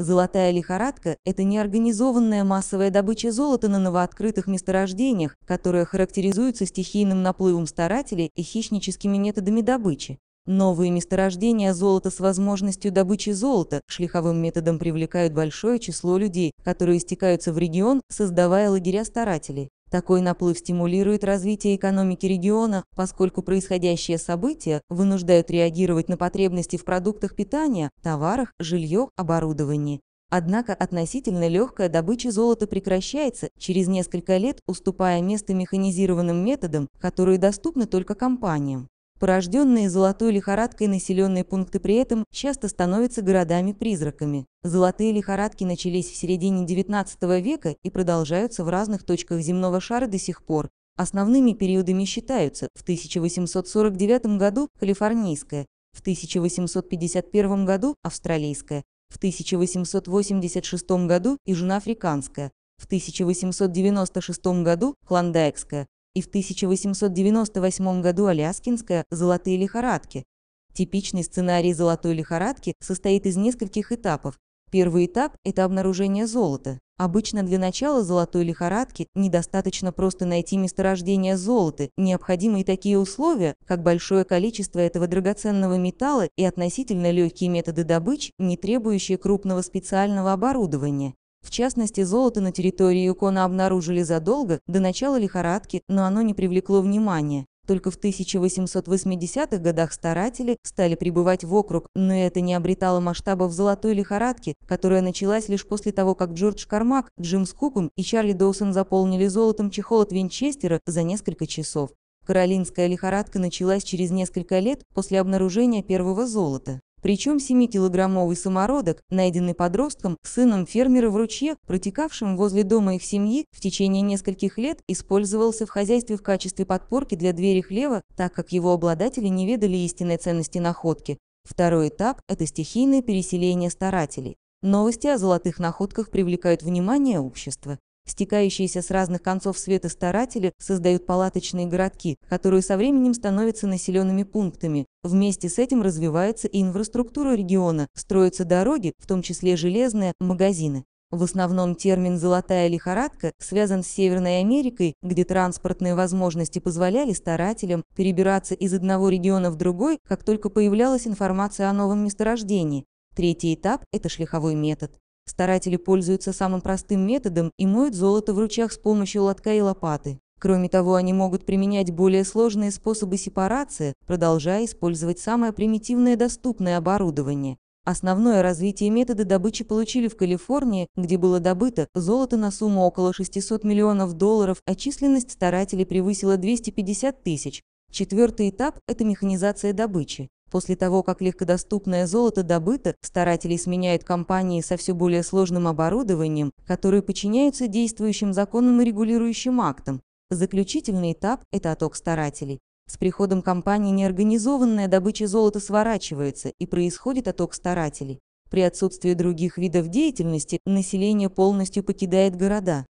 Золотая лихорадка – это неорганизованная массовая добыча золота на новооткрытых месторождениях, которая характеризуется стихийным наплывом старателей и хищническими методами добычи. Новые месторождения золота с возможностью добычи золота шлиховым методом привлекают большое число людей, которые стекаются в регион, создавая лагеря старателей. Такой наплыв стимулирует развитие экономики региона, поскольку происходящие события вынуждают реагировать на потребности в продуктах питания, товарах, жилье, оборудовании. Однако относительно легкая добыча золота прекращается через несколько лет, уступая место механизированным методам, которые доступны только компаниям. Порожденные золотой лихорадкой населенные пункты при этом часто становятся городами-призраками. Золотые лихорадки начались в середине XIX века и продолжаются в разных точках земного шара до сих пор. Основными периодами считаются в 1849 году – калифорнийская, в 1851 году – австралийская, в 1886 году – южноафриканская, в 1896 году – клондайкская, и в 1898 году аляскинская «Золотые лихорадки». Типичный сценарий золотой лихорадки состоит из нескольких этапов. Первый этап – это обнаружение золота. Обычно для начала золотой лихорадки недостаточно просто найти месторождение золота, необходимы и такие условия, как большое количество этого драгоценного металла и относительно легкие методы добычи, не требующие крупного специального оборудования. В частности, золото на территории Юкона обнаружили задолго до начала лихорадки, но оно не привлекло внимания. Только в 1880-х годах старатели стали прибывать в округ, но это не обретало масштабов золотой лихорадки, которая началась лишь после того, как Джордж Кармак, Джим Скукум и Чарли Доусон заполнили золотом чехол от Винчестера за несколько часов. Каролинская лихорадка началась через несколько лет после обнаружения первого золота. Причем 7-килограммовый самородок, найденный подростком, сыном фермера в ручье, протекавшем возле дома их семьи, в течение нескольких лет использовался в хозяйстве в качестве подпорки для двери хлева, так как его обладатели не ведали истинной ценности находки. Второй этап – это стихийное переселение старателей. Новости о золотых находках привлекают внимание общества. Стекающиеся с разных концов света старатели создают палаточные городки, которые со временем становятся населенными пунктами. Вместе с этим развивается и инфраструктура региона, строятся дороги, в том числе железные, магазины. В основном термин «золотая лихорадка» связан с Северной Америкой, где транспортные возможности позволяли старателям перебираться из одного региона в другой, как только появлялась информация о новом месторождении. Третий этап – это шлиховой метод. Старатели пользуются самым простым методом и моют золото в ручьях с помощью лотка и лопаты. Кроме того, они могут применять более сложные способы сепарации, продолжая использовать самое примитивное доступное оборудование. Основное развитие метода добычи получили в Калифорнии, где было добыто золото на сумму около 600 миллионов долларов, а численность старателей превысила 250 тысяч. Четвертый этап – это механизация добычи. После того, как легкодоступное золото добыто, старатели сменяют компании со все более сложным оборудованием, которые подчиняются действующим законам и регулирующим актам. Заключительный этап – это отток старателей. С приходом компании неорганизованная добыча золота сворачивается и происходит отток старателей. При отсутствии других видов деятельности население полностью покидает города.